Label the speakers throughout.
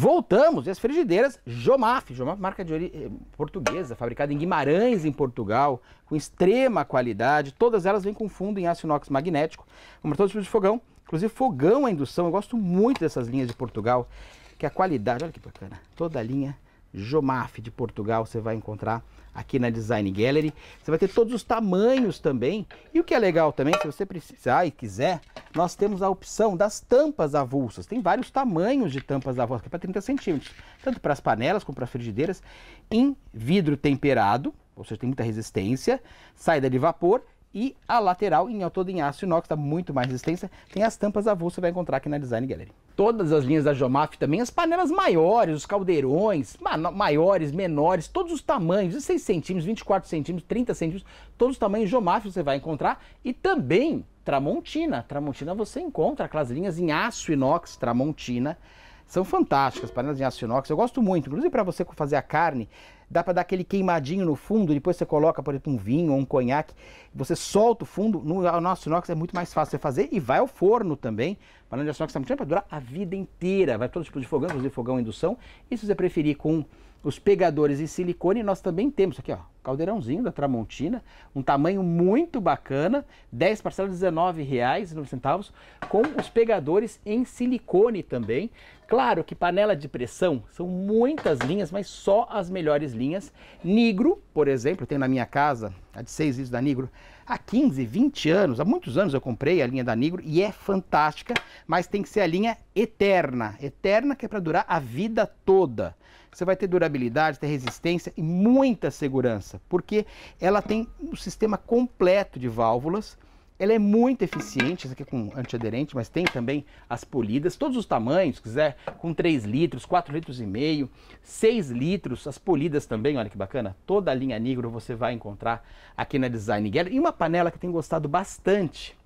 Speaker 1: Voltamos e as frigideiras Jomaf, Jomaf marca de eh, portuguesa, fabricada em Guimarães, em Portugal, com extrema qualidade. Todas elas vêm com fundo em aço inox magnético, como todos os tipos de fogão, inclusive fogão a indução. Eu gosto muito dessas linhas de Portugal, que a qualidade, olha que bacana, toda a linha Jomaf de Portugal você vai encontrar aqui na Design Gallery. Você vai ter todos os tamanhos também. E o que é legal também, se você precisar e quiser, nós temos a opção das tampas avulsas. Tem vários tamanhos de tampas avulsas, que é para 30 centímetros, tanto para as panelas como para as frigideiras, em vidro temperado, ou seja, tem muita resistência, saída de vapor e a lateral em, toda em aço inox, está muito mais resistência. Tem as tampas avulsas, você vai encontrar aqui na Design Gallery. Todas as linhas da Geomaf também, as panelas maiores, os caldeirões, ma maiores, menores, todos os tamanhos, 16 centímetros, 24 centímetros, 30 centímetros, todos os tamanhos Geomaf você vai encontrar e também Tramontina. Tramontina você encontra aquelas linhas em aço inox Tramontina. São fantásticas, panelas em aço inox. Eu gosto muito, inclusive para você fazer a carne, dá para dar aquele queimadinho no fundo, depois você coloca, por exemplo, um vinho ou um conhaque, você solta o fundo, no nosso inox é muito mais fácil de fazer e vai ao forno também. Panela de aço inox Tramontina para durar a vida inteira, vai todo tipo de fogão, inclusive fogão indução. E se você preferir com os pegadores em silicone nós também temos aqui, ó, caldeirãozinho da Tramontina, um tamanho muito bacana, 10 parcelas de R$19,09, com os pegadores em silicone também. Claro que panela de pressão são muitas linhas, mas só as melhores linhas. Nigro, por exemplo, tem na minha casa a tá de 6 litros da Nigro. Há 15, 20 anos, há muitos anos eu comprei a linha da Nigro e é fantástica, mas tem que ser a linha eterna. Eterna que é para durar a vida toda. Você vai ter durabilidade, ter resistência e muita segurança, porque ela tem um sistema completo de válvulas ela é muito eficiente, essa aqui é com antiaderente, mas tem também as polidas, todos os tamanhos, quiser, com 3 litros, 4 litros e meio, 6 litros, as polidas também, olha que bacana. Toda a linha negro você vai encontrar aqui na Design Gallery. E uma panela que tem gostado bastante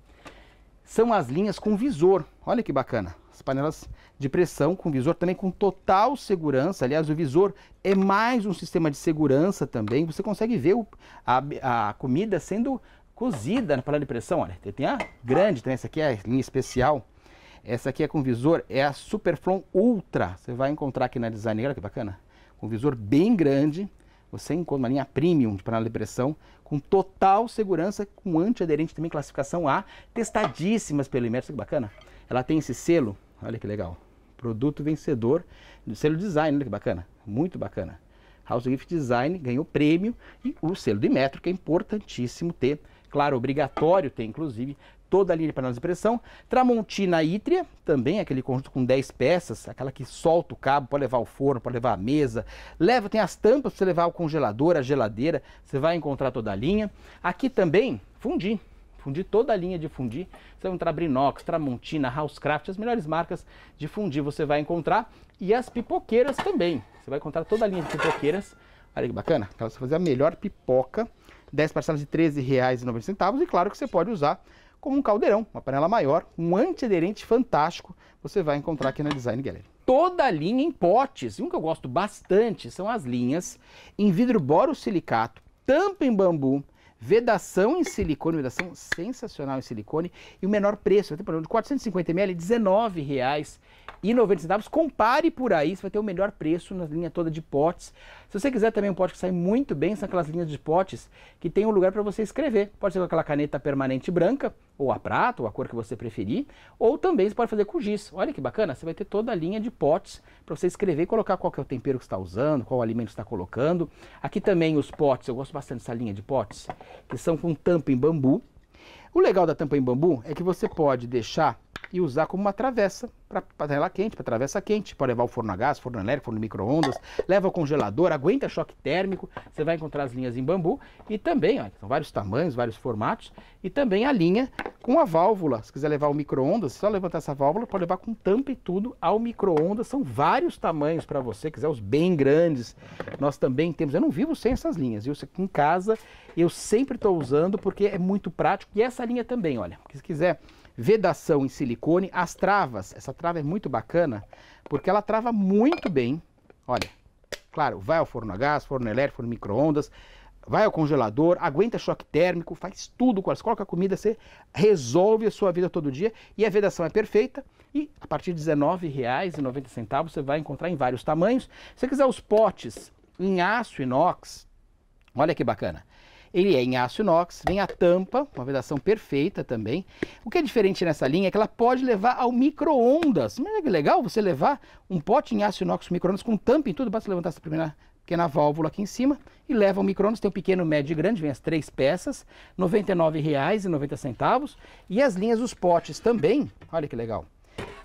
Speaker 1: são as linhas com visor. Olha que bacana. As panelas de pressão com visor também com total segurança. Aliás, o visor é mais um sistema de segurança também. Você consegue ver o, a, a comida sendo cozida na panela de pressão. Olha, tem a grande, tem essa aqui é a linha especial. Essa aqui é com visor, é a Superflon Ultra. Você vai encontrar aqui na Design, olha que bacana. Com visor bem grande, você encontra uma linha premium de panela de pressão com total segurança, com antiaderente também, classificação A, testadíssimas pelo Imerso, que bacana. Ela tem esse selo, olha que legal. Produto vencedor do selo design, olha que bacana. Muito bacana. House Gift Design ganhou prêmio e o selo de metro, que é importantíssimo ter claro, obrigatório ter inclusive toda a linha de panela de pressão. Tramontina ítria, também aquele conjunto com 10 peças, aquela que solta o cabo, pode levar o forno, pode levar a mesa. Leva, tem as tampas para você levar o congelador, a geladeira, você vai encontrar toda a linha. Aqui também, fundi. Fundir toda a linha de fundir, você vai encontrar Brinox, Tramontina, Housecraft, as melhores marcas de fundir você vai encontrar. E as pipoqueiras também, você vai encontrar toda a linha de pipoqueiras. Olha que bacana, para você fazer a melhor pipoca 10 parcelas de R$ 13,90 e claro que você pode usar como um caldeirão, uma panela maior, um antiaderente fantástico, você vai encontrar aqui na Design Gallery. Toda a linha em potes, e um que eu gosto bastante são as linhas em vidro borosilicato, tampa em bambu, vedação em silicone, vedação sensacional em silicone, e o menor preço, até por exemplo, de 450ml, R$19,00 e 90 centavos. Compare por aí, você vai ter o melhor preço na linha toda de potes. Se você quiser também um pote que sai muito bem, são aquelas linhas de potes que tem um lugar para você escrever. Pode ser com aquela caneta permanente branca, ou a prata, ou a cor que você preferir, ou também você pode fazer com giz. Olha que bacana, você vai ter toda a linha de potes para você escrever e colocar qual é o tempero que está usando, qual alimento está colocando. Aqui também os potes, eu gosto bastante dessa linha de potes, que são com tampa em bambu. O legal da tampa em bambu é que você pode deixar e usar como uma travessa para panela quente, para travessa quente. Pode levar o forno a gás, forno elétrico, forno micro-ondas, leva o congelador, aguenta choque térmico. Você vai encontrar as linhas em bambu e também, olha, são vários tamanhos, vários formatos e também a linha com a válvula. Se quiser levar o micro-ondas, só levantar essa válvula, pode levar com tampa e tudo ao micro-ondas. São vários tamanhos para você, quiser os bem grandes. Nós também temos, eu não vivo sem essas linhas, viu? em casa eu sempre estou usando porque é muito prático e essa linha também, olha, se quiser vedação em silicone, as travas, essa trava é muito bacana, porque ela trava muito bem, olha, claro, vai ao forno a gás, forno elétrico, forno micro-ondas, vai ao congelador, aguenta choque térmico, faz tudo, com coloca a comida, você resolve a sua vida todo dia e a vedação é perfeita e a partir de R$19,90 você vai encontrar em vários tamanhos. Se você quiser os potes em aço inox, olha que bacana, ele é em aço inox, vem a tampa, uma vedação perfeita também. O que é diferente nessa linha é que ela pode levar ao micro-ondas. Mas é que legal você levar um pote em aço inox micro-ondas com tampa e tudo. Basta levantar essa primeira pequena válvula aqui em cima e leva ao microondas. tem um pequeno, médio e grande, vem as três peças, R$ 99,90 e as linhas dos potes também, olha que legal,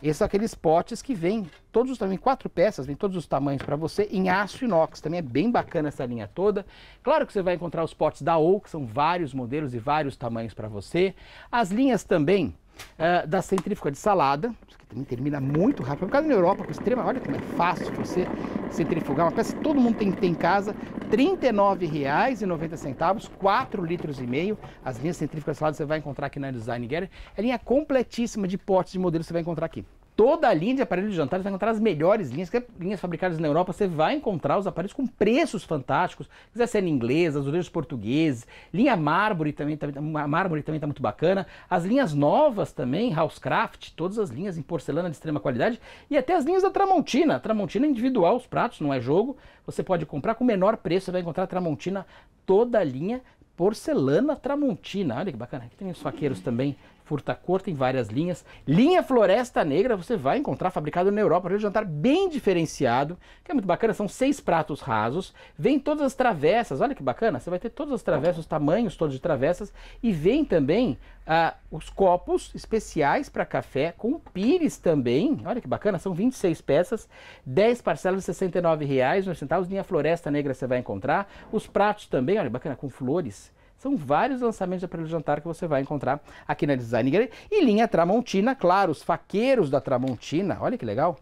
Speaker 1: esses são aqueles potes que vêm todos os quatro peças, vêm todos os tamanhos para você em aço inox. Também é bem bacana essa linha toda. Claro que você vai encontrar os potes da OU, que são vários modelos e vários tamanhos para você. As linhas também uh, da centrífuga de salada, que também termina muito rápido. Por causa na Europa, com extrema, olha como é fácil você centrifugar, uma peça que todo mundo tem que ter em casa, R$ 39,90, 4 litros e meio. As linhas centrífugas solares você vai encontrar aqui na Design Gallery. É linha completíssima de potes de modelos que você vai encontrar aqui toda a linha de aparelhos de jantar, você vai encontrar as melhores linhas, é linhas fabricadas na Europa, você vai encontrar os aparelhos com preços fantásticos, se quiser ser inglês, azulejos portugueses, linha mármore também, tá, mármore também está muito bacana, as linhas novas também, Housecraft, todas as linhas em porcelana de extrema qualidade, e até as linhas da Tramontina, Tramontina é individual, os pratos, não é jogo, você pode comprar com o menor preço, você vai encontrar a Tramontina toda a linha, porcelana Tramontina, olha que bacana, aqui tem os faqueiros também furtacor, tem várias linhas. Linha Floresta Negra você vai encontrar fabricado na Europa, um jantar bem diferenciado, que é muito bacana, são seis pratos rasos, vem todas as travessas, olha que bacana, você vai ter todas as travessas, os tamanhos todos de travessas, e vem também ah, os copos especiais para café, com pires também, olha que bacana, são 26 peças, 10 parcelas de R$ 69,00, linha Floresta Negra você vai encontrar, os pratos também, olha, bacana, com flores, são vários lançamentos de aparelho de jantar que você vai encontrar aqui na Design Gallery. E linha Tramontina, claro, os faqueiros da Tramontina. Olha que legal.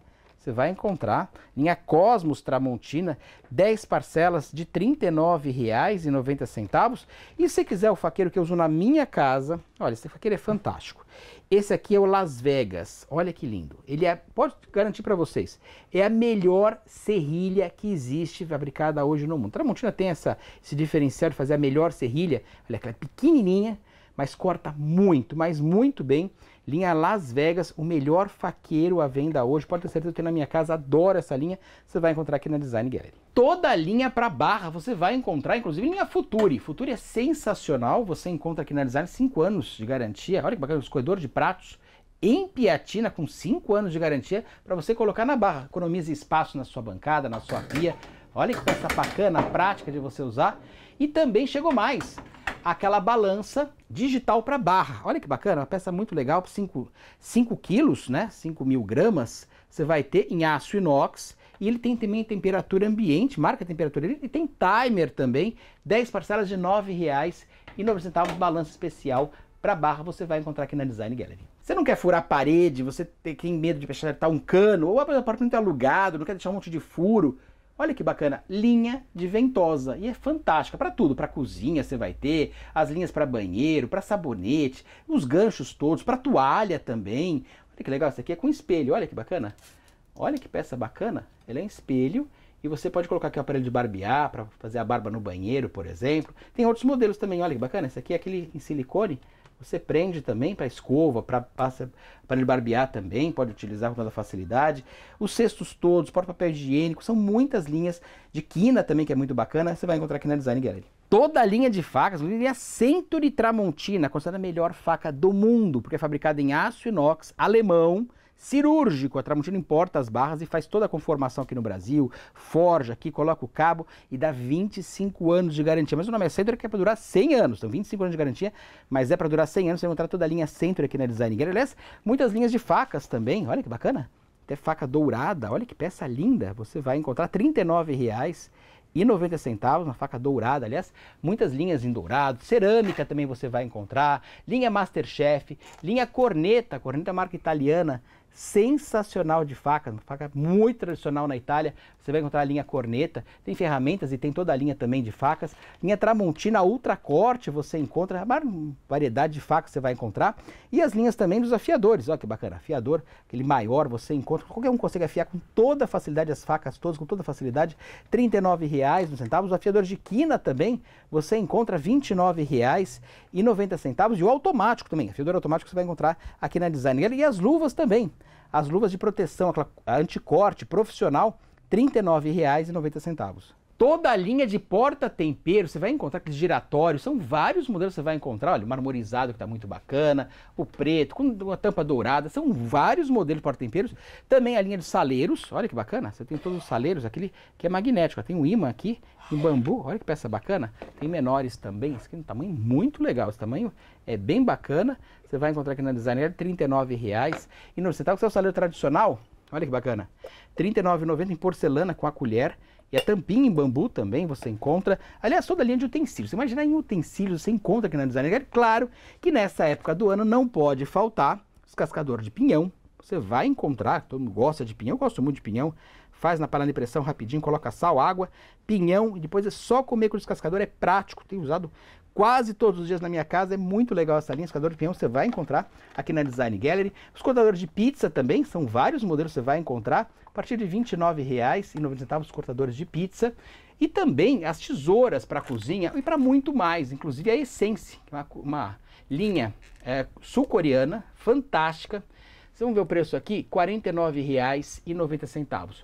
Speaker 1: Você vai encontrar. Linha Cosmos Tramontina, 10 parcelas de R$ 39,90. E se quiser o faqueiro que eu uso na minha casa, olha, esse faqueiro é fantástico. Esse aqui é o Las Vegas. Olha que lindo. Ele é, pode garantir para vocês, é a melhor serrilha que existe fabricada hoje no mundo. Tramontina tem essa, esse diferencial de fazer a melhor serrilha. Olha, ela é pequenininha, mas corta muito, mas muito bem. Linha Las Vegas, o melhor faqueiro à venda hoje. Pode ter certeza que na minha casa adoro essa linha. Você vai encontrar aqui na Design Gallery. Toda a linha para barra você vai encontrar, inclusive linha Futuri. Futuri é sensacional. Você encontra aqui na Design 5 anos de garantia. Olha que bacana, escorredor de pratos em Piatina com 5 anos de garantia para você colocar na barra. Economize espaço na sua bancada, na sua pia. Olha que peça bacana, prática de você usar. E também chegou mais aquela balança digital para barra. Olha que bacana, uma peça muito legal, 5 quilos, né? 5 mil gramas, você vai ter em aço inox. E ele tem também temperatura ambiente, marca a temperatura dele, e tem timer também, 10 parcelas de R$ 9,09, balança especial para barra, você vai encontrar aqui na Design Gallery. Você não quer furar a parede, você tem medo de acertar um cano, ou porta não está alugado, não quer deixar um monte de furo, Olha que bacana, linha de ventosa. E é fantástica para tudo, para cozinha você vai ter, as linhas para banheiro, para sabonete, os ganchos todos, para toalha também. Olha que legal, isso aqui é com espelho, olha que bacana. Olha que peça bacana, ele é um espelho e você pode colocar aqui o aparelho de barbear para fazer a barba no banheiro, por exemplo. Tem outros modelos também, olha que bacana, esse aqui é aquele em silicone, você prende também para escova, para ele barbear também, pode utilizar com toda facilidade. Os cestos todos, porta-papel higiênico, são muitas linhas de quina também, que é muito bacana. Você vai encontrar aqui na Design Gallery. Toda a linha de facas, a Century Tramontina, considerada a melhor faca do mundo, porque é fabricada em aço inox alemão, cirúrgico. A Tramontina importa as barras e faz toda a conformação aqui no Brasil, forja aqui, coloca o cabo e dá 25 anos de garantia. Mas o nome é Centro que é para durar 100 anos, então 25 anos de garantia, mas é para durar 100 anos. Você vai encontrar toda a linha Centro aqui na Design Gear. Aliás, muitas linhas de facas também, olha que bacana. Até faca dourada, olha que peça linda. Você vai encontrar R$ reais e 90 centavos, uma faca dourada, aliás, muitas linhas em dourado, cerâmica também você vai encontrar, linha Masterchef, linha Corneta, Corneta é marca italiana, sensacional de facas, uma faca muito tradicional na Itália. Você vai encontrar a linha Corneta, tem ferramentas e tem toda a linha também de facas. Linha Tramontina Ultra Corte você encontra, uma variedade de facas você vai encontrar. E as linhas também dos afiadores, olha que bacana, afiador, aquele maior você encontra, qualquer um consegue afiar com toda facilidade as facas todas, com toda facilidade, R$ 39,00. Os afiadores de quina também você encontra R$ 29,90. E o automático também, afiador automático você vai encontrar aqui na Designer. E as luvas também. As luvas de proteção anticorte profissional, R$ 39,90. Toda a linha de porta tempero, você vai encontrar aqueles giratórios, são vários modelos que você vai encontrar, olha, o marmorizado que está muito bacana, o preto, com a tampa dourada, são vários modelos de porta temperos. Também a linha de saleiros, olha que bacana, você tem todos os saleiros, aquele que é magnético, tem um imã aqui em bambu, olha que peça bacana. Tem menores também, esse aqui é um tamanho muito legal, esse tamanho é bem bacana. Você vai encontrar aqui na Designer, R$39,00. E não, você tá com o seu saleiro tradicional, olha que bacana, R$39,90 em porcelana com a colher, e a tampinha em bambu também você encontra. Aliás, toda a linha de utensílios. Você imagina em utensílios, você encontra aqui na Design Gallery. Claro que nessa época do ano não pode faltar os cascadores de pinhão. Você vai encontrar, todo mundo gosta de pinhão, eu gosto muito de pinhão. Faz na panela de pressão rapidinho, coloca sal, água, pinhão e depois é só comer com o descascador. É prático, tenho usado quase todos os dias na minha casa. É muito legal essa linha, escador de pinhão você vai encontrar aqui na Design Gallery. Os cortadores de pizza também, são vários modelos que você vai encontrar partir de R$ 29,90 os cortadores de pizza e também as tesouras para cozinha e para muito mais, inclusive a Essence, é uma, uma linha é, sul-coreana fantástica. Vocês vão ver o preço aqui, R$ 49,90.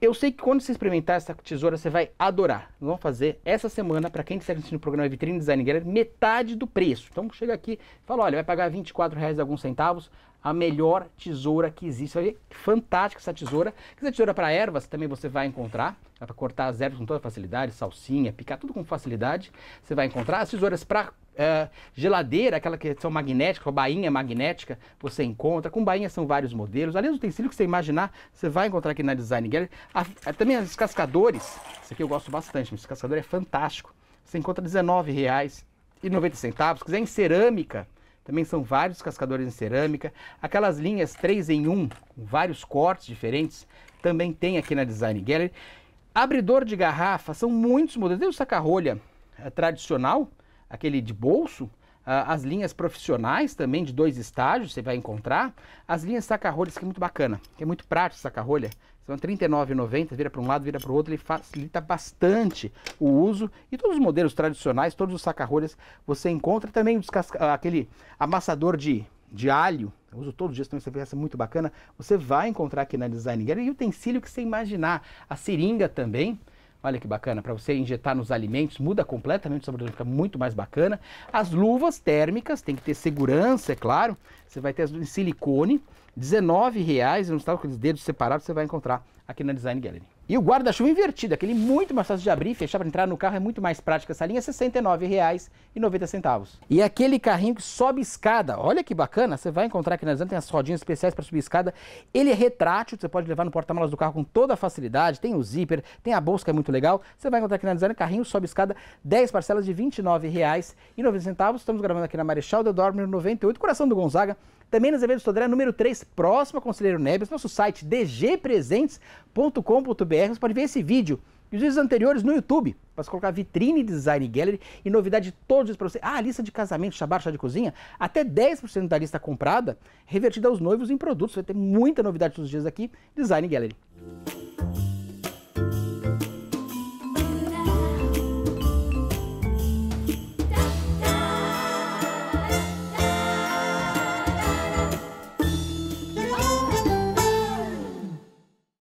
Speaker 1: Eu sei que quando você experimentar essa tesoura, você vai adorar. Nós vamos fazer essa semana, para quem está assistindo o programa Vitrine Design Gallery, metade do preço. Então chega aqui, fala, olha, vai pagar R$ 24,00 alguns centavos, a melhor tesoura que existe. olha fantástica essa tesoura. Essa tesoura para ervas também você vai encontrar. Dá para cortar as ervas com toda facilidade, salsinha, picar tudo com facilidade. Você vai encontrar. As tesouras para eh, geladeira, aquela que são magnéticas, a bainha magnética, você encontra. Com bainha são vários modelos. Além do utensílio que você imaginar, você vai encontrar aqui na Design Gallery. A, a, também os descascadores esse aqui eu gosto bastante, esse descascador é fantástico. Você encontra R$19,90. Se quiser em cerâmica, também são vários cascadores em cerâmica. Aquelas linhas 3 em 1, com vários cortes diferentes, também tem aqui na Design Gallery. Abridor de garrafa, são muitos modelos. Tem o saca-rolha é, tradicional, aquele de bolso, ah, as linhas profissionais também de dois estágios, você vai encontrar. As linhas saca-rolha, isso aqui é muito bacana, que é muito prático saca-rolha. São R$ 39,90, vira para um lado, vira para o outro, ele facilita bastante o uso. E todos os modelos tradicionais, todos os saca-rolhas, você encontra também ah, aquele amassador de, de alho, eu uso todos os dias, tem essa peça é muito bacana. Você vai encontrar aqui na Design e utensílio que você imaginar. A seringa também, Olha que bacana, para você injetar nos alimentos, muda completamente o sabor fica muito mais bacana. As luvas térmicas, tem que ter segurança, é claro. Você vai ter as em silicone, R$19,00, eu não estava com os dedos separados, você vai encontrar aqui na Design Gallery. E o guarda-chuva invertido, aquele muito mais fácil de abrir e fechar para entrar no carro, é muito mais prático essa linha, é R$ 69,90. E aquele carrinho que sobe escada, olha que bacana, você vai encontrar aqui na Zana, tem as rodinhas especiais para subir escada. Ele é retrátil, você pode levar no porta-malas do carro com toda a facilidade, tem o zíper, tem a bolsa que é muito legal. Você vai encontrar aqui na Zana, carrinho sobe escada, 10 parcelas de R$ 29,90. Estamos gravando aqui na Marechal Deodoro, 98, coração do Gonzaga. Também nos eventos Sodré, número 3, próximo Conselheiro Neves, nosso site dgpresentes.com.br. Você pode ver esse vídeo e os vídeos anteriores no YouTube. Para colocar vitrine Design Gallery e novidade todos os para você. Ah, a lista de casamento, chá chá de cozinha, até 10% da lista comprada, revertida aos noivos em produtos. Vai ter muita novidade todos os dias aqui, Design Gallery.